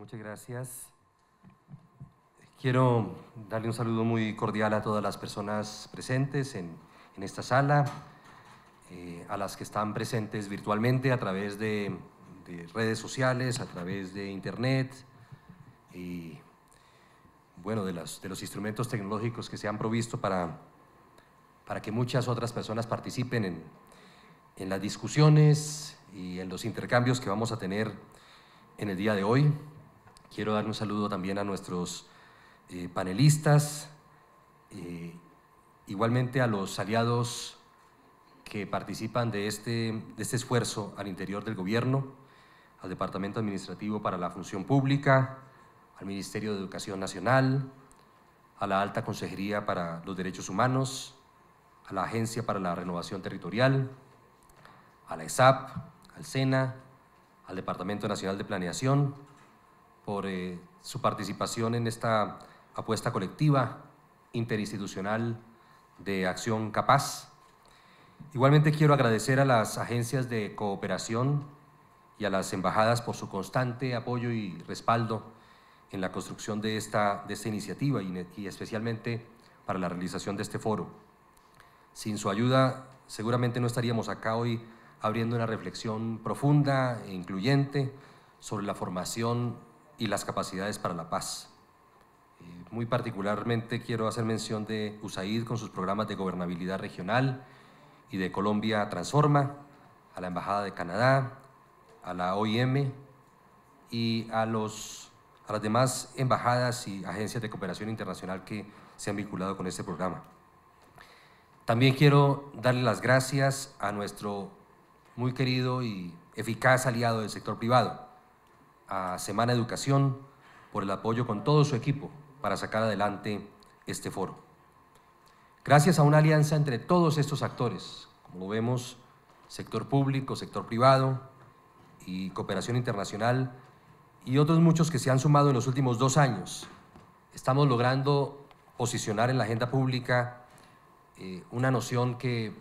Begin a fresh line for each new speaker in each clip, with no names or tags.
Muchas gracias. Quiero darle un saludo muy cordial a todas las personas presentes en, esta sala, eh, a las que están presentes virtualmente a través de, redes sociales, a través de internet y bueno, de, las, de los instrumentos tecnológicos que se han provisto para, que muchas otras personas participen en las discusiones y en los intercambios que vamos a tener en el día de hoy. Quiero dar un saludo también a nuestros eh, panelistas, eh, igualmente a los aliados que participan de este, de este esfuerzo al interior del gobierno, al Departamento Administrativo para la Función Pública, al Ministerio de Educación Nacional, a la Alta Consejería para los Derechos Humanos, a la Agencia para la Renovación Territorial, a la ESAP, al SENA, al Departamento Nacional de Planeación, por eh, su participación en esta apuesta colectiva interinstitucional de acción capaz. Igualmente quiero agradecer a las agencias de cooperación y a las embajadas por su constante apoyo y respaldo en la construcción de esta, de esta iniciativa y, y especialmente para la realización de este foro. Sin su ayuda seguramente no estaríamos acá hoy abriendo una reflexión profunda e incluyente sobre la formación y las capacidades para la paz. Eh, muy particularmente quiero hacer mención de USAID con sus programas de gobernabilidad regional y de Colombia Transforma, a la Embajada de Canadá, a la OIM y a, los, a las demás embajadas y agencias de cooperación internacional que se han vinculado con este programa. También quiero darle las gracias a nuestro muy querido y eficaz aliado del sector privado, a Semana Educación por el apoyo con todo su equipo para sacar adelante este foro. Gracias a una alianza entre todos estos actores, como vemos, sector público, sector privado y cooperación internacional y otros muchos que se han sumado en los últimos dos años, estamos logrando posicionar en la agenda pública eh, una noción que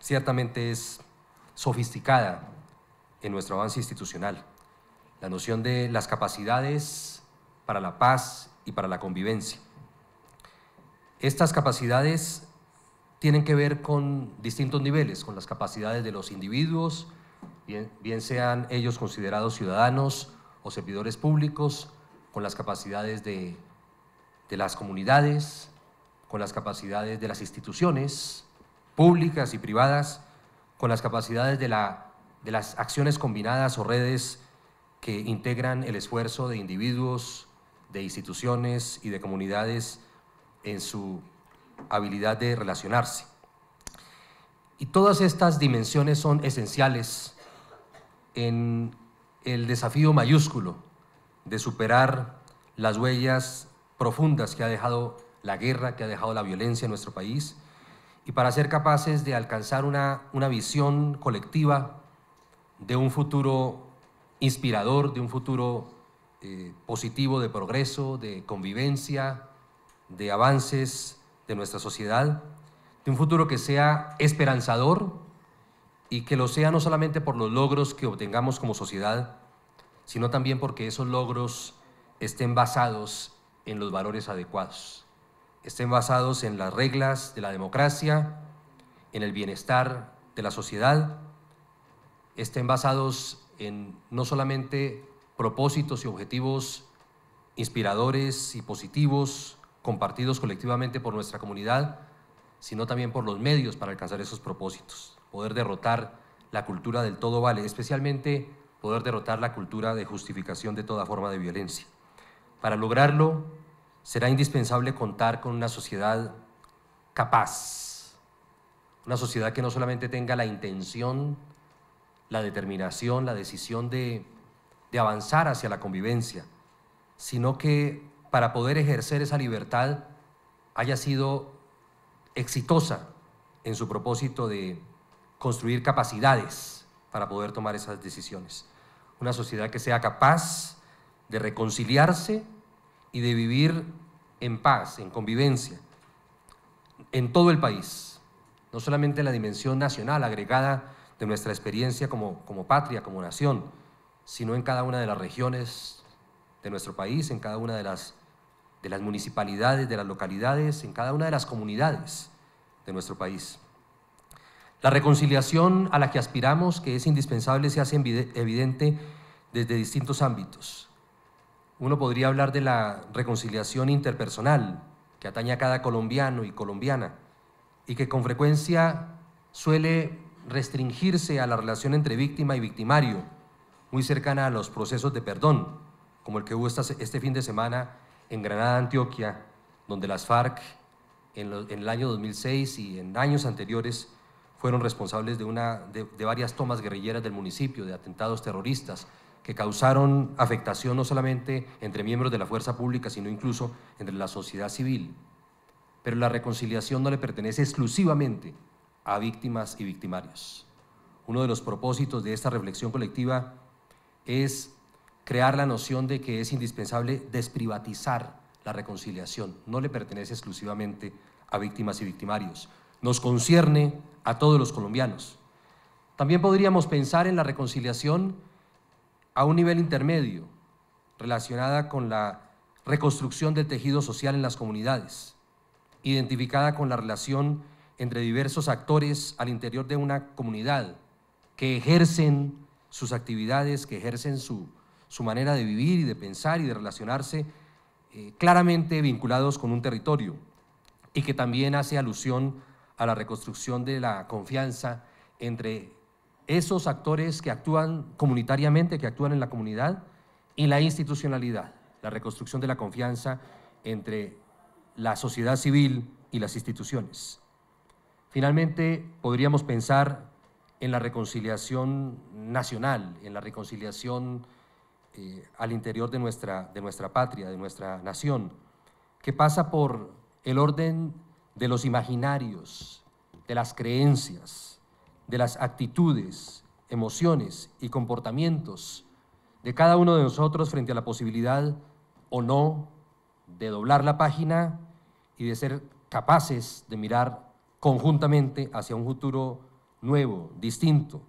ciertamente es sofisticada en nuestro avance institucional la noción de las capacidades para la paz y para la convivencia. Estas capacidades tienen que ver con distintos niveles, con las capacidades de los individuos, bien, sean ellos considerados ciudadanos o servidores públicos, con las capacidades de, las comunidades, con las capacidades de las instituciones públicas y privadas, con las capacidades de, la, de las acciones combinadas o redes que integran el esfuerzo de individuos, de instituciones y de comunidades en su habilidad de relacionarse. Y todas estas dimensiones son esenciales en el desafío mayúsculo de superar las huellas profundas que ha dejado la guerra, que ha dejado la violencia en nuestro país, y para ser capaces de alcanzar una, una visión colectiva de un futuro inspirador de un futuro eh, positivo de progreso, de convivencia, de avances de nuestra sociedad, de un futuro que sea esperanzador y que lo sea no solamente por los logros que obtengamos como sociedad, sino también porque esos logros estén basados en los valores adecuados, estén basados en las reglas de la democracia, en el bienestar de la sociedad, estén basados en en no solamente propósitos y objetivos inspiradores y positivos compartidos colectivamente por nuestra comunidad, sino también por los medios para alcanzar esos propósitos, poder derrotar la cultura del todo vale, especialmente poder derrotar la cultura de justificación de toda forma de violencia. Para lograrlo, será indispensable contar con una sociedad capaz, una sociedad que no solamente tenga la intención la determinación, la decisión de, avanzar hacia la convivencia, sino que para poder ejercer esa libertad haya sido exitosa en su propósito de construir capacidades para poder tomar esas decisiones. Una sociedad que sea capaz de reconciliarse y de vivir en paz, en convivencia, en todo el país, no solamente en la dimensión nacional agregada de nuestra experiencia como, como patria, como nación, sino en cada una de las regiones de nuestro país, en cada una de las, de las municipalidades, de las localidades, en cada una de las comunidades de nuestro país. La reconciliación a la que aspiramos, que es indispensable, se hace evidente desde distintos ámbitos. Uno podría hablar de la reconciliación interpersonal, que atañe a cada colombiano y colombiana, y que con frecuencia suele restringirse a la relación entre víctima y victimario, muy cercana a los procesos de perdón, como el que hubo este fin de semana en Granada, Antioquia, donde las FARC en, el año 2006 y en años anteriores fueron responsables de, una, de varias tomas guerrilleras del municipio, de atentados terroristas, que causaron afectación no solamente entre miembros de la fuerza pública, sino incluso entre la sociedad civil. Pero la reconciliación no le pertenece exclusivamente a víctimas y victimarios. Uno de los propósitos de esta reflexión colectiva es crear la noción de que es indispensable desprivatizar la reconciliación. No le pertenece exclusivamente a víctimas y victimarios. Nos concierne a todos los colombianos. También podríamos pensar en la reconciliación a un nivel intermedio, relacionada con la reconstrucción del tejido social en las comunidades, identificada con la relación entre diversos actores al interior de una comunidad que ejercen sus actividades, que ejercen su, manera de vivir y de pensar y de relacionarse eh, claramente vinculados con un territorio y que también hace alusión a la reconstrucción de la confianza entre esos actores que actúan comunitariamente, que actúan en la comunidad, y la institucionalidad, la reconstrucción de la confianza entre la sociedad civil y las instituciones. Finalmente, podríamos pensar en la reconciliación nacional, en la reconciliación eh, al interior de nuestra, de nuestra patria, de nuestra nación, que pasa por el orden de los imaginarios, de las creencias, de las actitudes, emociones y comportamientos de cada uno de nosotros frente a la posibilidad o no de doblar la página y de ser capaces de mirar conjuntamente hacia un futuro nuevo, distinto,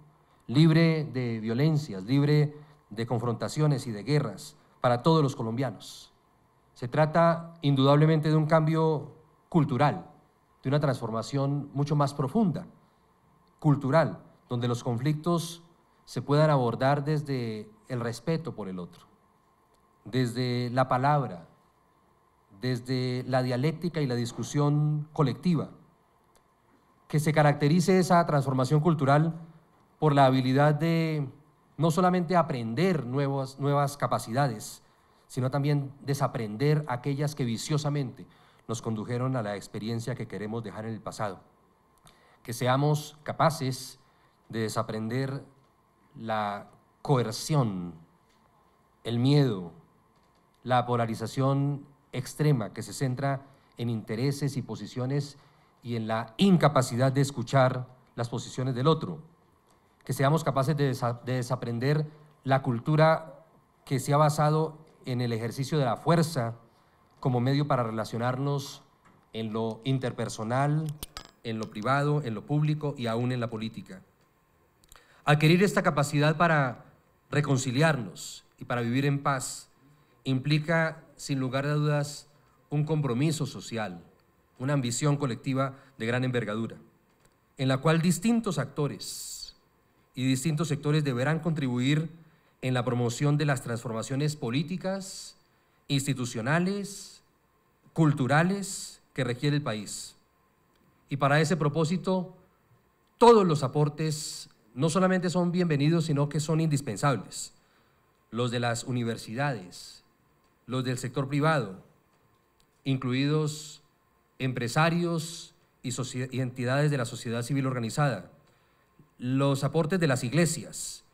libre de violencias, libre de confrontaciones y de guerras para todos los colombianos. Se trata indudablemente de un cambio cultural, de una transformación mucho más profunda, cultural, donde los conflictos se puedan abordar desde el respeto por el otro, desde la palabra, desde la dialéctica y la discusión colectiva, que se caracterice esa transformación cultural por la habilidad de no solamente aprender nuevas, nuevas capacidades, sino también desaprender aquellas que viciosamente nos condujeron a la experiencia que queremos dejar en el pasado. Que seamos capaces de desaprender la coerción, el miedo, la polarización extrema que se centra en intereses y posiciones y en la incapacidad de escuchar las posiciones del otro, que seamos capaces de, desaprender la cultura que se ha basado en el ejercicio de la fuerza como medio para relacionarnos en lo interpersonal, en lo privado, en lo público y aún en la política. Adquirir esta capacidad para reconciliarnos y para vivir en paz implica, sin lugar a dudas, un compromiso social una ambición colectiva de gran envergadura, en la cual distintos actores y distintos sectores deberán contribuir en la promoción de las transformaciones políticas, institucionales, culturales que requiere el país. Y para ese propósito, todos los aportes no solamente son bienvenidos, sino que son indispensables. Los de las universidades, los del sector privado, incluidos empresarios y, entidades de la sociedad civil organizada, los aportes de las iglesias,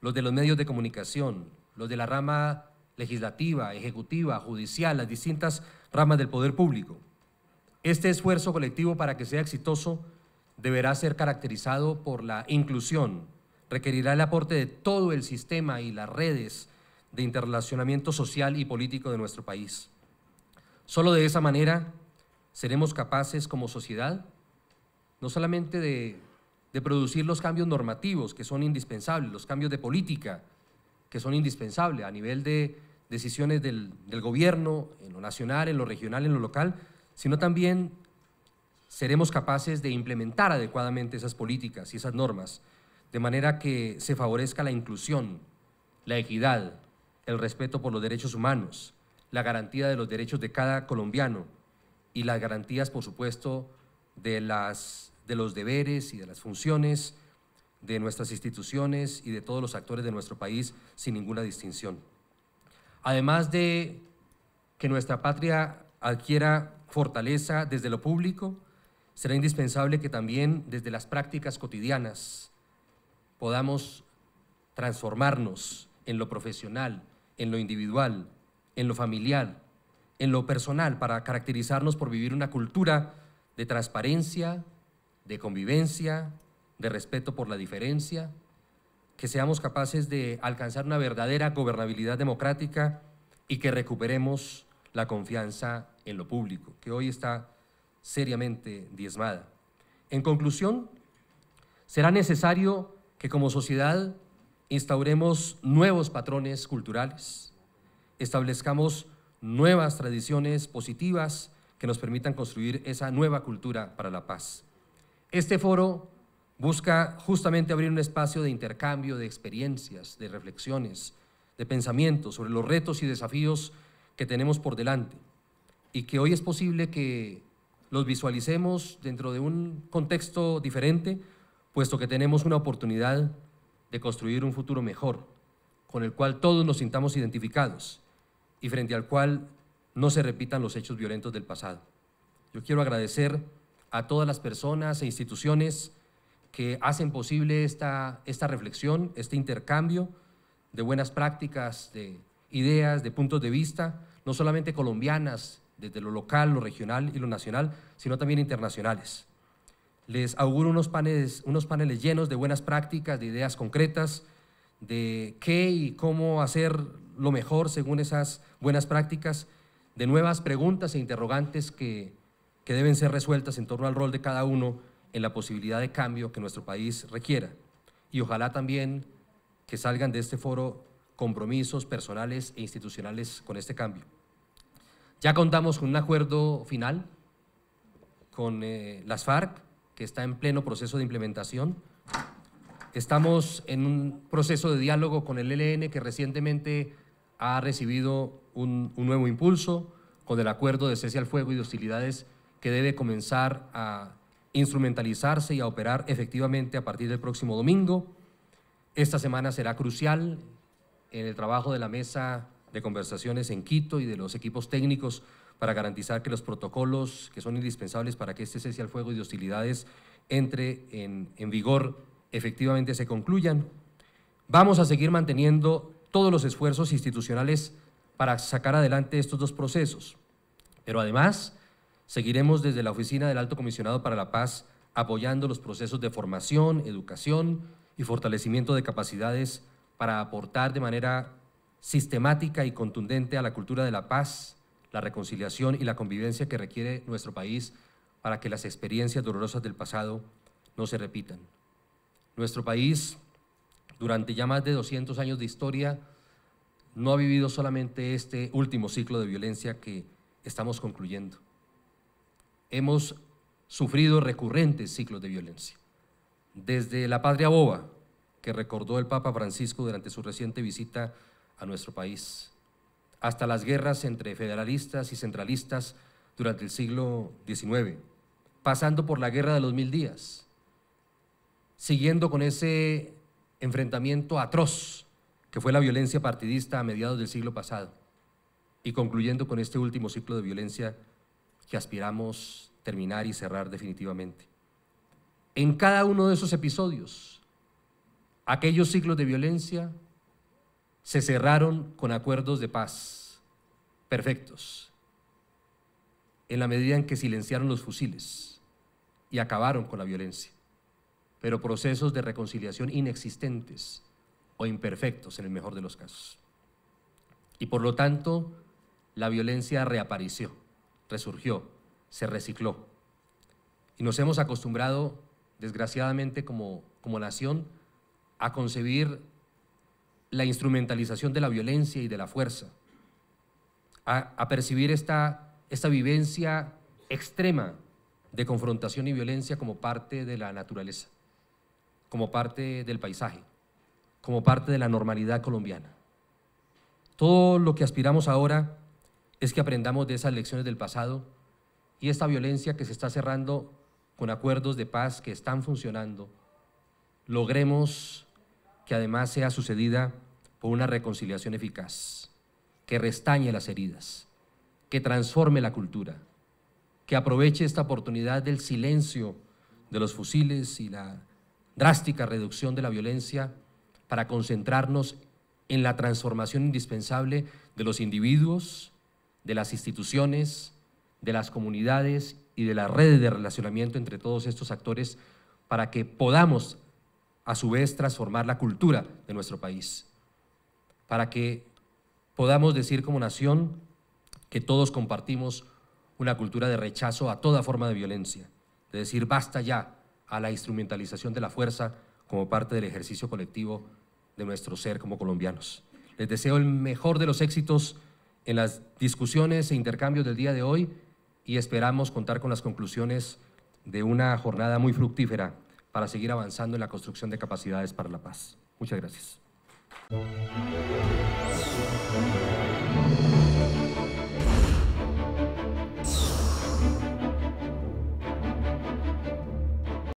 los de los medios de comunicación, los de la rama legislativa, ejecutiva, judicial, las distintas ramas del poder público. Este esfuerzo colectivo para que sea exitoso deberá ser caracterizado por la inclusión, requerirá el aporte de todo el sistema y las redes de interrelacionamiento social y político de nuestro país. Solo de esa manera seremos capaces como sociedad no solamente de, producir los cambios normativos que son indispensables, los cambios de política que son indispensables a nivel de decisiones del gobierno, en lo nacional, en lo regional, en lo local, sino también seremos capaces de implementar adecuadamente esas políticas y esas normas, de manera que se favorezca la inclusión, la equidad, el respeto por los derechos humanos, la garantía de los derechos de cada colombiano, y las garantías, por supuesto, de, las, de los deberes y de las funciones de nuestras instituciones y de todos los actores de nuestro país sin ninguna distinción. Además de que nuestra patria adquiera fortaleza desde lo público, será indispensable que también desde las prácticas cotidianas podamos transformarnos en lo profesional, en lo individual, en lo familiar, en lo personal para caracterizarnos por vivir una cultura de transparencia, de convivencia, de respeto por la diferencia, que seamos capaces de alcanzar una verdadera gobernabilidad democrática y que recuperemos la confianza en lo público, que hoy está seriamente diezmada. En conclusión, será necesario que como sociedad instauremos nuevos patrones culturales, establezcamos nuevas tradiciones positivas que nos permitan construir esa nueva cultura para la paz. Este foro busca justamente abrir un espacio de intercambio de experiencias, de reflexiones, de pensamientos sobre los retos y desafíos que tenemos por delante y que hoy es posible que los visualicemos dentro de un contexto diferente, puesto que tenemos una oportunidad de construir un futuro mejor, con el cual todos nos sintamos identificados y frente al cual no se repitan los hechos violentos del pasado. Yo quiero agradecer a todas las personas e instituciones que hacen posible esta, esta reflexión, este intercambio de buenas prácticas, de ideas, de puntos de vista, no solamente colombianas, desde lo local, lo regional y lo nacional, sino también internacionales. Les auguro unos paneles, unos paneles llenos de buenas prácticas, de ideas concretas, de qué y cómo hacer lo mejor según esas buenas prácticas, de nuevas preguntas e interrogantes que, deben ser resueltas en torno al rol de cada uno en la posibilidad de cambio que nuestro país requiera. Y ojalá también que salgan de este foro compromisos personales e institucionales con este cambio. Ya contamos con un acuerdo final con eh, las FARC, que está en pleno proceso de implementación. Estamos en un proceso de diálogo con el ELN que recientemente ha recibido un, nuevo impulso con el acuerdo de cese al fuego y de hostilidades que debe comenzar a instrumentalizarse y a operar efectivamente a partir del próximo domingo. Esta semana será crucial en el trabajo de la mesa de conversaciones en Quito y de los equipos técnicos para garantizar que los protocolos que son indispensables para que este cese al fuego y de hostilidades entre en, en vigor efectivamente se concluyan. Vamos a seguir manteniendo todos los esfuerzos institucionales para sacar adelante estos dos procesos. Pero además, seguiremos desde la Oficina del Alto Comisionado para la Paz apoyando los procesos de formación, educación y fortalecimiento de capacidades para aportar de manera sistemática y contundente a la cultura de la paz, la reconciliación y la convivencia que requiere nuestro país para que las experiencias dolorosas del pasado no se repitan. Nuestro país, durante ya más de 200 años de historia, no ha vivido solamente este último ciclo de violencia que estamos concluyendo. Hemos sufrido recurrentes ciclos de violencia. Desde la patria boba, que recordó el Papa Francisco durante su reciente visita a nuestro país, hasta las guerras entre federalistas y centralistas durante el siglo XIX, pasando por la guerra de los mil días, siguiendo con ese enfrentamiento atroz que fue la violencia partidista a mediados del siglo pasado y concluyendo con este último ciclo de violencia que aspiramos terminar y cerrar definitivamente. En cada uno de esos episodios, aquellos ciclos de violencia se cerraron con acuerdos de paz perfectos, en la medida en que silenciaron los fusiles y acabaron con la violencia pero procesos de reconciliación inexistentes o imperfectos en el mejor de los casos. Y por lo tanto, la violencia reapareció, resurgió, se recicló. Y nos hemos acostumbrado, desgraciadamente, como, como nación, a concebir la instrumentalización de la violencia y de la fuerza, a, a percibir esta, esta vivencia extrema de confrontación y violencia como parte de la naturaleza como parte del paisaje, como parte de la normalidad colombiana. Todo lo que aspiramos ahora es que aprendamos de esas lecciones del pasado y esta violencia que se está cerrando con acuerdos de paz que están funcionando, logremos que además sea sucedida por una reconciliación eficaz, que restañe las heridas, que transforme la cultura, que aproveche esta oportunidad del silencio de los fusiles y la drástica reducción de la violencia para concentrarnos en la transformación indispensable de los individuos, de las instituciones, de las comunidades y de las redes de relacionamiento entre todos estos actores para que podamos a su vez transformar la cultura de nuestro país, para que podamos decir como nación que todos compartimos una cultura de rechazo a toda forma de violencia, de decir basta ya a la instrumentalización de la fuerza como parte del ejercicio colectivo de nuestro ser como colombianos. Les deseo el mejor de los éxitos en las discusiones e intercambios del día de hoy y esperamos contar con las conclusiones de una jornada muy fructífera para seguir avanzando en la construcción de capacidades para la paz. Muchas gracias.